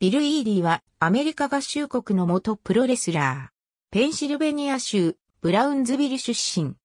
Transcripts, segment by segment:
ビル・イーディはアメリカ合衆国の元プロレスラー。ペンシルベニア州ブラウンズビル出身。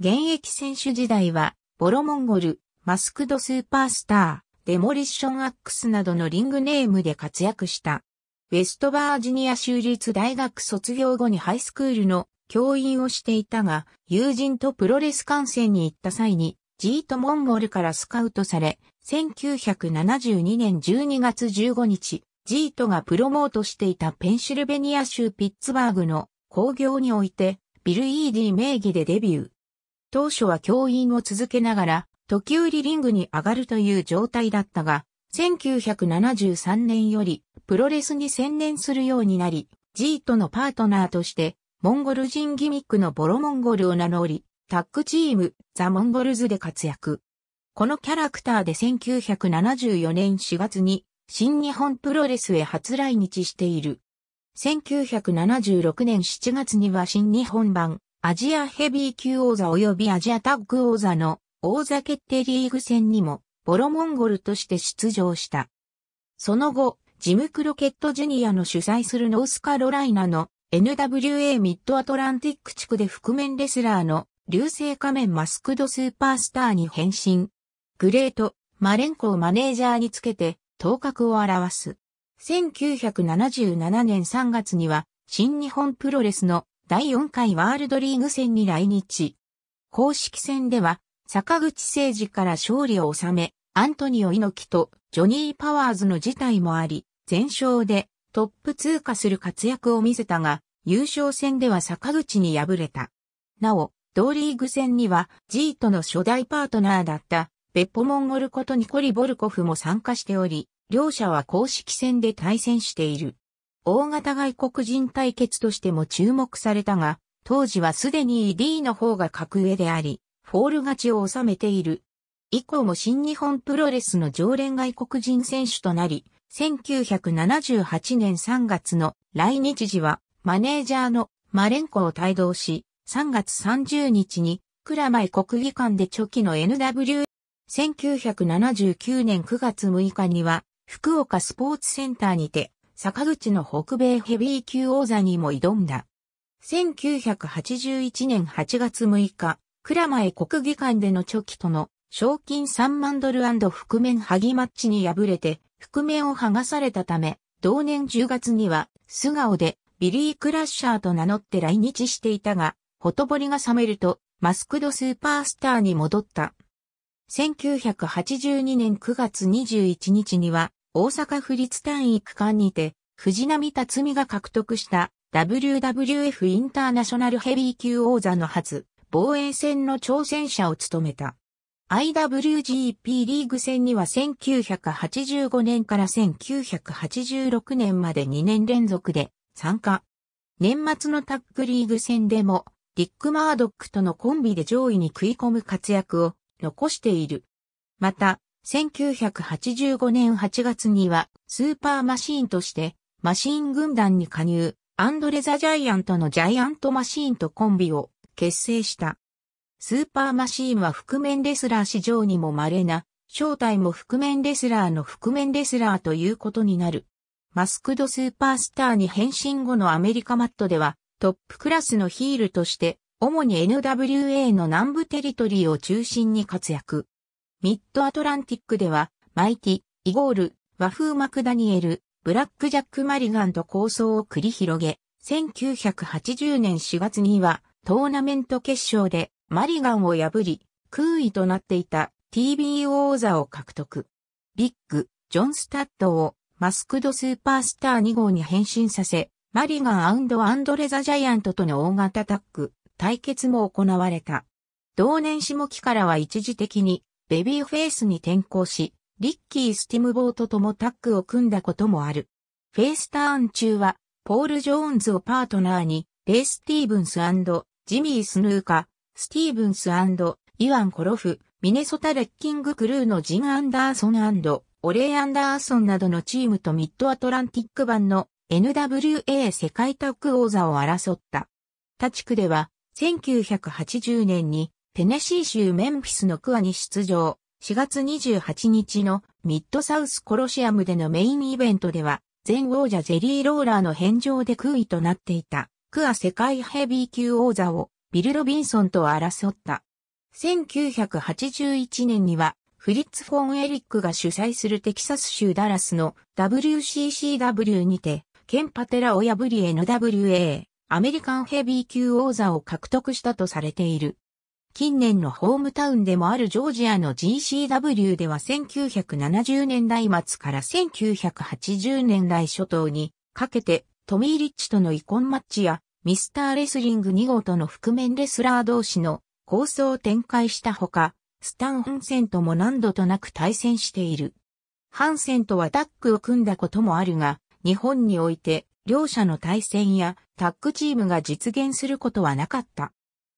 現役選手時代はボロモンゴル、マスクドスーパースター、デモリッションアックスなどのリングネームで活躍した。ウェストバージニア州立大学卒業後にハイスクールの教員をしていたが、友人とプロレス観戦に行った際に、ジートモンゴルからスカウトされ、1972年12月15日、ジートがプロモートしていたペンシルベニア州ピッツバーグの工業において、ビル・イーディ名義でデビュー。当初は教員を続けながら、時折リングに上がるという状態だったが、1973年よりプロレスに専念するようになり、ジートのパートナーとして、モンゴル人ギミックのボロモンゴルを名乗り、タッグチーム、ザ・モンゴルズで活躍。このキャラクターで1974年4月に新日本プロレスへ初来日している。1976年7月には新日本版アジアヘビー級王座及びアジアタッグ王座の王座決定リーグ戦にもボロモンゴルとして出場した。その後、ジム・クロケット・ジュニアの主催するノースカロライナの NWA ミッドアトランティック地区で覆面レスラーの流星仮面マスクドスーパースターに変身。グレート、マレンコをマネージャーにつけて、頭角を表す。1977年3月には、新日本プロレスの第4回ワールドリーグ戦に来日。公式戦では、坂口誠二から勝利を収め、アントニオ猪木とジョニー・パワーズの事態もあり、全勝でトップ通過する活躍を見せたが、優勝戦では坂口に敗れた。なお、同リーグ戦にはジートの初代パートナーだったッポモンゴルことニコリ・ボルコフも参加しており、両者は公式戦で対戦している。大型外国人対決としても注目されたが、当時はすでに ED の方が格上であり、フォール勝ちを収めている。以降も新日本プロレスの常連外国人選手となり、1978年3月の来日時はマネージャーのマレンコを帯同し、3月30日に蔵前国技館で初期の NW 1979年9月6日には、福岡スポーツセンターにて、坂口の北米ヘビー級王座にも挑んだ。1981年8月6日、倉前国技館でのチョキとの賞金3万ドル覆面萩マッチに敗れて、覆面を剥がされたため、同年10月には素顔でビリー・クラッシャーと名乗って来日していたが、ほとぼりが冷めるとマスクドスーパースターに戻った。1982年9月21日には、大阪府立単位区間にて、藤波辰美が獲得した WWF インターナショナルヘビー級王座の初、防衛戦の挑戦者を務めた。IWGP リーグ戦には1985年から1986年まで2年連続で参加。年末のタッグリーグ戦でも、ディック・マードックとのコンビで上位に食い込む活躍を残している。また、1985年8月にはスーパーマシーンとしてマシーン軍団に加入、アンドレ・ザ・ジャイアントのジャイアントマシーンとコンビを結成した。スーパーマシーンは覆面レスラー史上にも稀な、正体も覆面レスラーの覆面レスラーということになる。マスクドスーパースターに変身後のアメリカマットではトップクラスのヒールとして主に NWA の南部テリトリーを中心に活躍。ミッドアトランティックでは、マイティ、イゴール、和風マクダニエル、ブラックジャック・マリガンと構想を繰り広げ、1980年4月にはトーナメント決勝でマリガンを破り、空位となっていた TBO 座を獲得。ビッグ、ジョン・スタッドをマスクドスーパースター2号に変身させ、マリガンアンドレザ・ジャイアントとの大型タッグ、対決も行われた。同年下期からは一時的にベビーフェイスに転向し、リッキー・スティムボートともタッグを組んだこともある。フェイスターン中は、ポール・ジョーンズをパートナーに、レイ・スティーブンスジミー・スヌーカ、スティーブンスイワン・コロフ、ミネソタ・レッキング・クルーのジン・アンダーソンオレイ・アンダーソンなどのチームとミッド・アトランティック版の NWA 世界タッグ王座を争った。他地区では、1980年にテネシー州メンフィスのクアに出場、4月28日のミッドサウスコロシアムでのメインイベントでは、前王者ジェリーローラーの返上で空位となっていた、クア世界ヘビー級王座をビル・ロビンソンと争った。1981年には、フリッツ・フォン・エリックが主催するテキサス州ダラスの WCCW にて、ケンパテラを破り NWA アメリカンヘビー級王座を獲得したとされている。近年のホームタウンでもあるジョージアの GCW では1970年代末から1980年代初頭にかけてトミー・リッチとのイコンマッチやミスターレスリング2号との覆面レスラー同士の構想を展開したほか、スタン・ハンセンとも何度となく対戦している。ハンセンとはタッグを組んだこともあるが、日本において両者の対戦やタッグチームが実現することはなかった。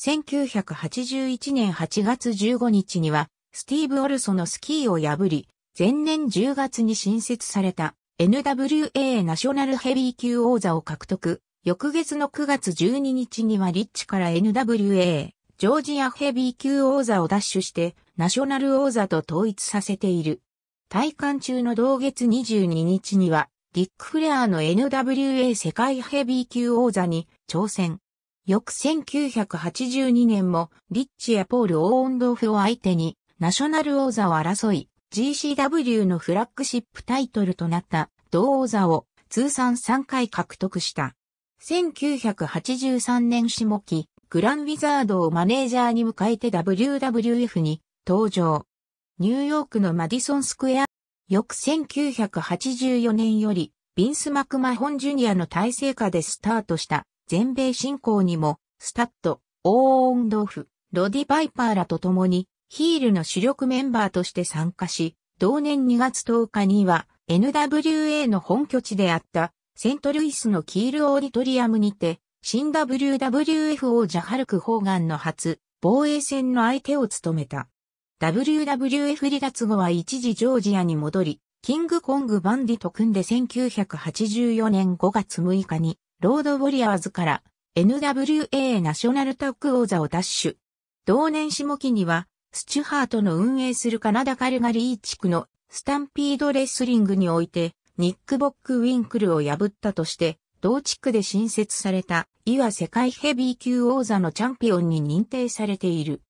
1981年8月15日には、スティーブ・オルソのスキーを破り、前年10月に新設された NWA ナショナルヘビー級王座を獲得。翌月の9月12日にはリッチから NWA ジョージアヘビー級王座を奪取してナショナル王座と統一させている。体感中の同月22日にはディック・フレアの NWA 世界ヘビー級王座に挑戦。翌1982年もリッチやポール・オーンドフを相手にナショナル王座を争い GCW のフラッグシップタイトルとなった同王座を通算3回獲得した。1983年下期、グランウィザードをマネージャーに迎えて WWF に登場。ニューヨークのマディソンスクエア翌1984年より、ビンス・マクマホン・ジュニアの体制下でスタートした全米進行にも、スタッド、オーオンドフ、ロディ・バイパーらと共に、ヒールの主力メンバーとして参加し、同年2月10日には、NWA の本拠地であった、セントルイスのキールオーディトリアムにて、新 WWF 王者ハルク・ホーガンの初、防衛戦の相手を務めた。WWF 離脱後は一時ジョージアに戻り、キングコングバンディと組んで1984年5月6日に、ロードウォリアーズから NWA ナショナルタッグ王座を奪取。同年下期には、スチュハートの運営するカナダカルガリー地区のスタンピードレスリングにおいて、ニック・ボック・ウィンクルを破ったとして、同地区で新設された、いわ世界ヘビー級王座のチャンピオンに認定されている。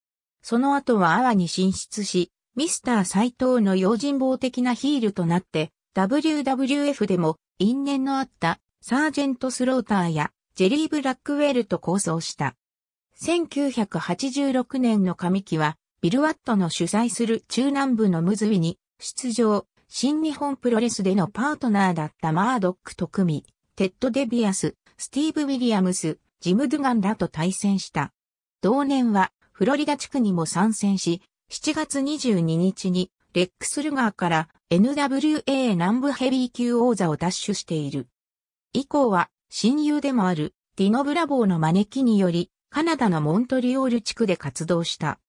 その後はアワに進出し、ミスター斎藤の用心棒的なヒールとなって、WWF でも因縁のあったサージェント・スローターやジェリー・ブラックウェルと構想した。1986年の上期は、ビルワットの主催する中南部のムズウィに出場、新日本プロレスでのパートナーだったマードックと組み、テッド・デビアス、スティーブ・ウィリアムス、ジム・ドゥガンらと対戦した。同年はフロリダ地区にも参戦し、7月22日にレックスルガーから NWA 南部ヘビー級王座を奪取している。以降は親友でもあるディノ・ブラボーの招きによりカナダのモントリオール地区で活動した。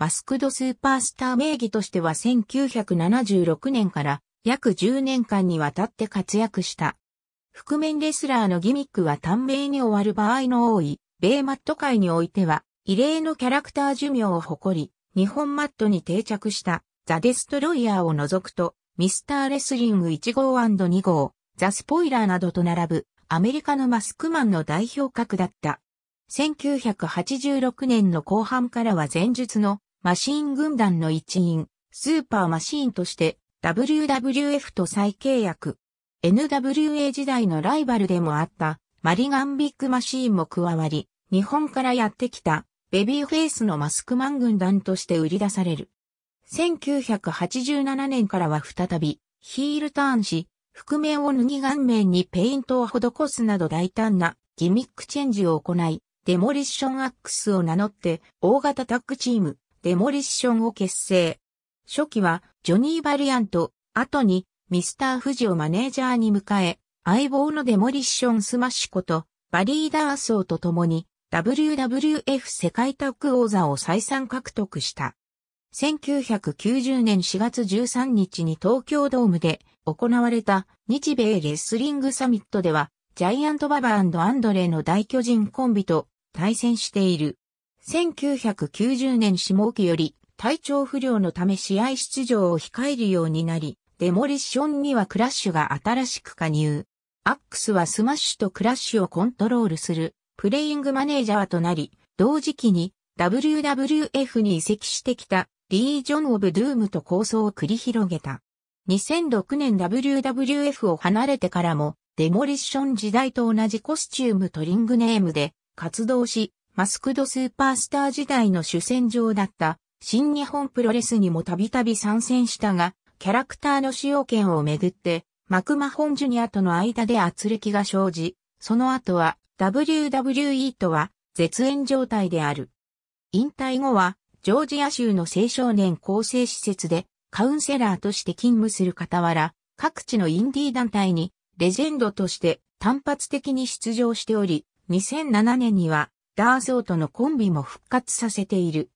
マスクドスーパースター名義としては1976年から約10年間にわたって活躍した。覆面レスラーのギミックは短命に終わる場合の多い、米マット界においては異例のキャラクター寿命を誇り、日本マットに定着したザ・デストロイヤーを除くと、ミスターレスリング1号 &2 号、ザ・スポイラーなどと並ぶアメリカのマスクマンの代表格だった。1986年の後半からは前述のマシーン軍団の一員、スーパーマシーンとして WWF と再契約。NWA 時代のライバルでもあったマリガンビッグマシーンも加わり、日本からやってきたベビーフェイスのマスクマン軍団として売り出される。1987年からは再び、ヒールターンし、覆面を脱ぎ顔面にペイントを施すなど大胆なギミックチェンジを行い、デモリッションアックスを名乗って、大型タッグチーム、デモリッションを結成。初期は、ジョニー・バリアント、後に、ミスター・フジをマネージャーに迎え、相棒のデモリッション・スマッシュこと、バリー・ダーソーと共に、WWF 世界タッグ王座を再三獲得した。1990年4月13日に東京ドームで行われた日米レスリングサミットでは、ジャイアントババアンドレイの大巨人コンビと対戦している。1990年下期より体調不良のため試合出場を控えるようになり、デモリッションにはクラッシュが新しく加入。アックスはスマッシュとクラッシュをコントロールするプレイングマネージャーとなり、同時期に WWF に移籍してきたリージョン・オブ・ドゥームと構想を繰り広げた。2006年 WWF を離れてからも、デモリッション時代と同じコスチュームとリングネームで活動し、マスクドスーパースター時代の主戦場だった新日本プロレスにもたびたび参戦したが、キャラクターの使用権をめぐって、マクマホンジュニアとの間で圧力が生じ、その後は WWE とは絶縁状態である。引退後は、ジョージア州の青少年構成施設でカウンセラーとして勤務する傍ら、各地のインディー団体にレジェンドとして単発的に出場しており、2007年にはダーソーとのコンビも復活させている。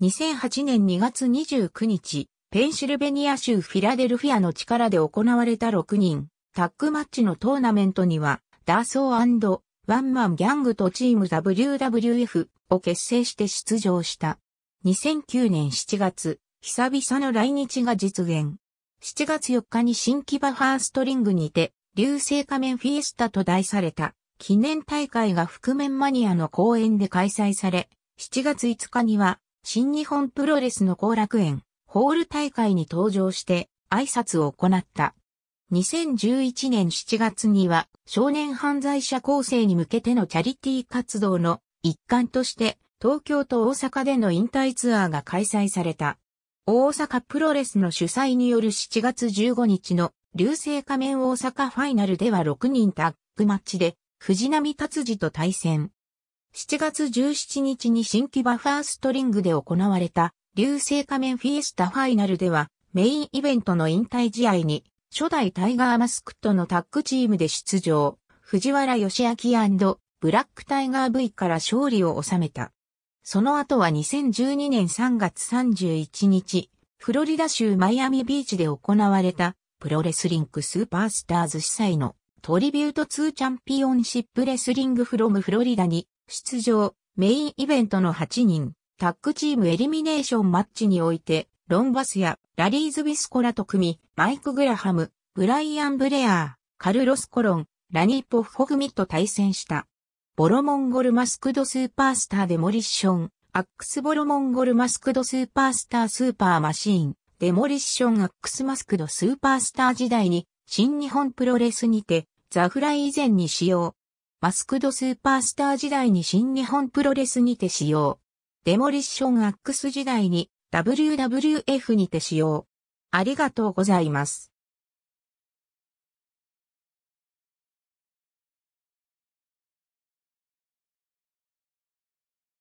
2008年2月29日、ペンシルベニア州フィラデルフィアの力で行われた6人、タッグマッチのトーナメントには、ダーソーワンマンギャングとチーム WWF を結成して出場した。2009年7月、久々の来日が実現。7月4日に新木場ファーストリングにて、流星仮面フィエスタと題された記念大会が覆面マニアの公演で開催され、7月5日には新日本プロレスの後楽園ホール大会に登場して挨拶を行った。2011年7月には少年犯罪者構成に向けてのチャリティー活動の一環として東京と大阪での引退ツアーが開催された。大阪プロレスの主催による7月15日の流星仮面大阪ファイナルでは6人タッグマッチで藤波達治と対戦。7月17日に新規バファーストリングで行われた流星仮面フィエスタファイナルではメインイベントの引退試合に初代タイガーマスクとのタッグチームで出場、藤原義明ブラックタイガー V から勝利を収めた。その後は2012年3月31日、フロリダ州マイアミビーチで行われた、プロレスリンクスーパースターズ主催のトリビュート2チャンピオンシップレスリングフロムフロリダに出場、メインイベントの8人、タッグチームエリミネーションマッチにおいて、ロンバスやラリーズ・ビスコラと組み、マイク・グラハム、ブライアン・ブレアー、カルロス・コロン、ラニー・ポフホグミと対戦した。ボロモンゴルマスクドスーパースターデモリッション、アックスボロモンゴルマスクドスーパースタースーパーマシーン、デモリッションアックスマスクドスーパースター時代に、新日本プロレスにて、ザフライ以前に使用。マスクドスーパースター時代に新日本プロレスにて使用。デモリッションアックス時代に WWF にて使用。ありがとうございます。